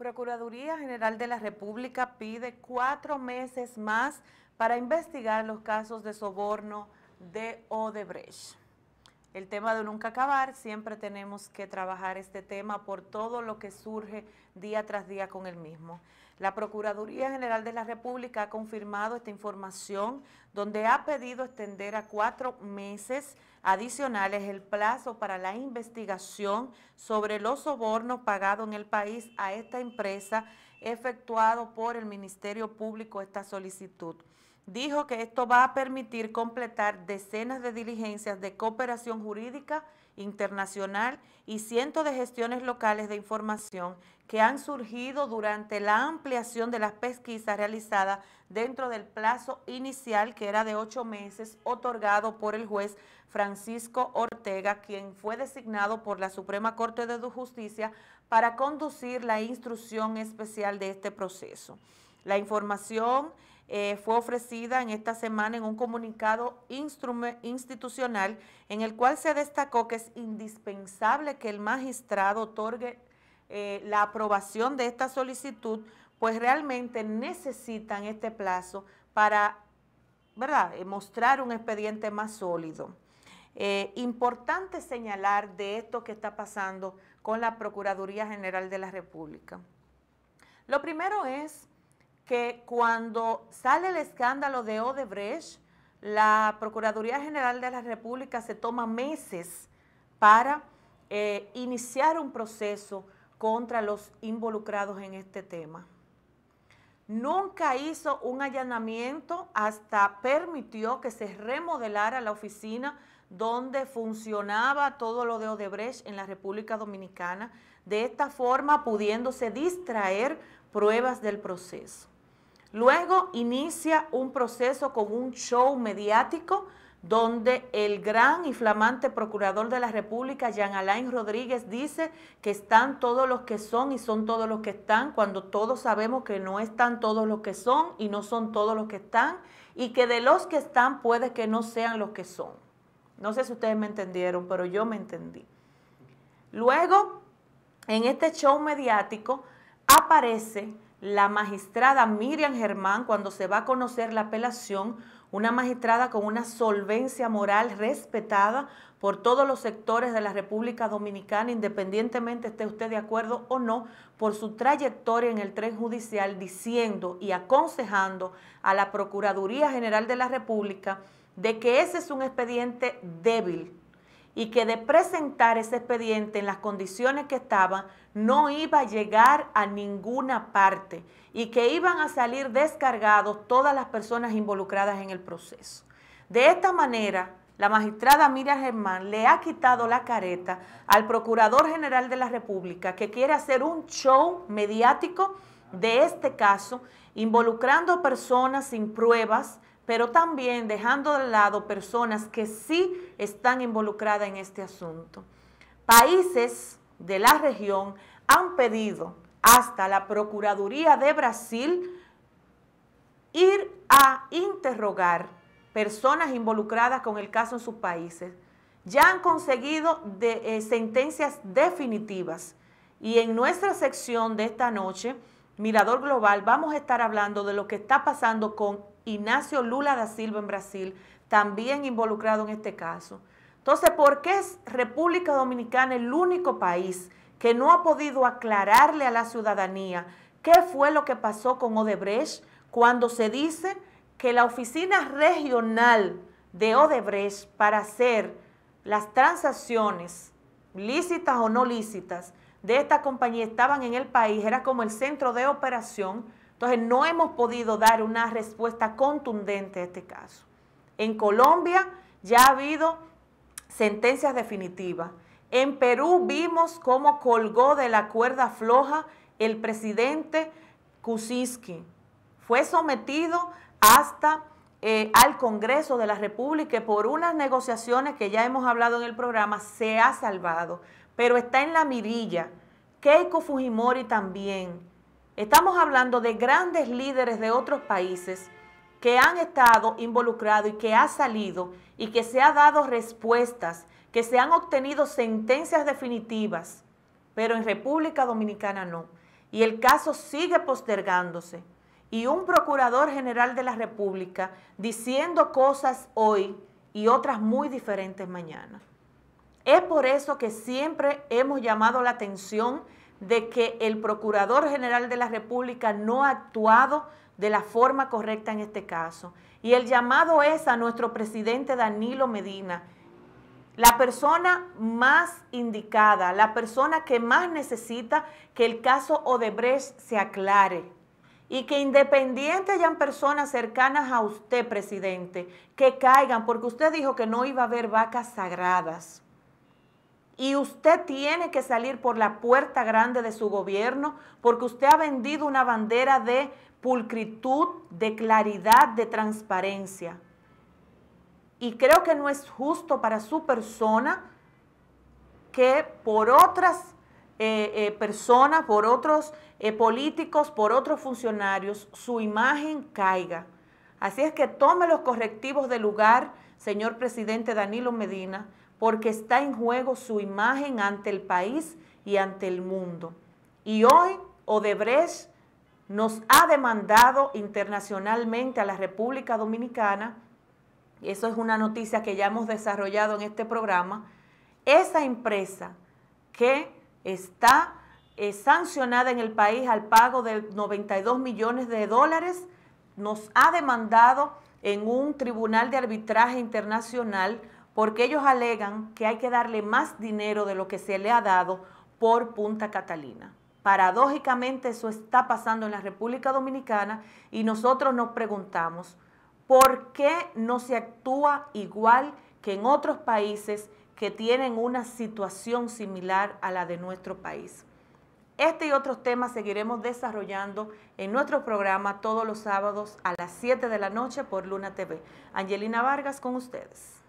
Procuraduría General de la República pide cuatro meses más para investigar los casos de soborno de Odebrecht el tema de nunca acabar, siempre tenemos que trabajar este tema por todo lo que surge día tras día con el mismo. La Procuraduría General de la República ha confirmado esta información, donde ha pedido extender a cuatro meses adicionales el plazo para la investigación sobre los sobornos pagados en el país a esta empresa efectuado por el Ministerio Público esta solicitud dijo que esto va a permitir completar decenas de diligencias de cooperación jurídica internacional y cientos de gestiones locales de información que han surgido durante la ampliación de las pesquisas realizadas dentro del plazo inicial, que era de ocho meses, otorgado por el juez Francisco Ortega, quien fue designado por la Suprema Corte de Justicia para conducir la instrucción especial de este proceso. La información eh, fue ofrecida en esta semana en un comunicado institucional en el cual se destacó que es indispensable que el magistrado otorgue eh, la aprobación de esta solicitud, pues realmente necesitan este plazo para eh, mostrar un expediente más sólido. importante señalar de esto que está pasando con la Procuraduría General de la República. Lo primero es que cuando sale el escándalo de Odebrecht, la Procuraduría General de la República se toma meses para eh, iniciar un proceso contra los involucrados en este tema. Nunca hizo un allanamiento, hasta permitió que se remodelara la oficina donde funcionaba todo lo de Odebrecht en la República Dominicana, de esta forma pudiéndose distraer pruebas del proceso. Luego inicia un proceso con un show mediático donde el gran y flamante procurador de la República, Jean Alain Rodríguez, dice que están todos los que son y son todos los que están, cuando todos sabemos que no están todos los que son y no son todos los que están, y que de los que están puede que no sean los que son. No sé si ustedes me entendieron, pero yo me entendí. Luego, en este show mediático, aparece la magistrada Miriam Germán cuando se va a conocer la apelación, una magistrada con una solvencia moral respetada por todos los sectores de la República Dominicana, independientemente esté usted de acuerdo o no, por su trayectoria en el tren judicial, diciendo y aconsejando a la Procuraduría General de la República de que ese es un expediente débil, y que de presentar ese expediente en las condiciones que estaba, no iba a llegar a ninguna parte y que iban a salir descargados todas las personas involucradas en el proceso. De esta manera, la magistrada Miriam Germán le ha quitado la careta al Procurador General de la República, que quiere hacer un show mediático de este caso, involucrando personas sin pruebas, pero también dejando de lado personas que sí están involucradas en este asunto. Países de la región han pedido hasta la Procuraduría de Brasil ir a interrogar personas involucradas con el caso en sus países. Ya han conseguido eh, sentencias definitivas y en nuestra sección de esta noche, Mirador Global, vamos a estar hablando de lo que está pasando con Ignacio Lula da Silva en Brasil, también involucrado en este caso. Entonces, ¿por qué es República Dominicana el único país que no ha podido aclararle a la ciudadanía qué fue lo que pasó con Odebrecht cuando se dice que la oficina regional de Odebrecht para hacer las transacciones lícitas o no lícitas de esta compañía estaban en el país, era como el centro de operación entonces, no hemos podido dar una respuesta contundente a este caso. En Colombia ya ha habido sentencias definitivas. En Perú vimos cómo colgó de la cuerda floja el presidente Kuczynski. Fue sometido hasta eh, al Congreso de la República y por unas negociaciones que ya hemos hablado en el programa se ha salvado, pero está en la mirilla. Keiko Fujimori también Estamos hablando de grandes líderes de otros países que han estado involucrados y que ha salido y que se ha dado respuestas, que se han obtenido sentencias definitivas, pero en República Dominicana no. Y el caso sigue postergándose. Y un procurador general de la República diciendo cosas hoy y otras muy diferentes mañana. Es por eso que siempre hemos llamado la atención de que el Procurador General de la República no ha actuado de la forma correcta en este caso. Y el llamado es a nuestro presidente Danilo Medina, la persona más indicada, la persona que más necesita que el caso Odebrecht se aclare. Y que independiente hayan personas cercanas a usted, presidente, que caigan, porque usted dijo que no iba a haber vacas sagradas. Y usted tiene que salir por la puerta grande de su gobierno porque usted ha vendido una bandera de pulcritud, de claridad, de transparencia. Y creo que no es justo para su persona que por otras eh, eh, personas, por otros eh, políticos, por otros funcionarios, su imagen caiga. Así es que tome los correctivos de lugar, señor presidente Danilo Medina, porque está en juego su imagen ante el país y ante el mundo. Y hoy Odebrecht nos ha demandado internacionalmente a la República Dominicana, eso es una noticia que ya hemos desarrollado en este programa, esa empresa que está eh, sancionada en el país al pago de 92 millones de dólares, nos ha demandado en un tribunal de arbitraje internacional porque ellos alegan que hay que darle más dinero de lo que se le ha dado por Punta Catalina. Paradójicamente eso está pasando en la República Dominicana y nosotros nos preguntamos por qué no se actúa igual que en otros países que tienen una situación similar a la de nuestro país. Este y otros temas seguiremos desarrollando en nuestro programa todos los sábados a las 7 de la noche por Luna TV. Angelina Vargas con ustedes.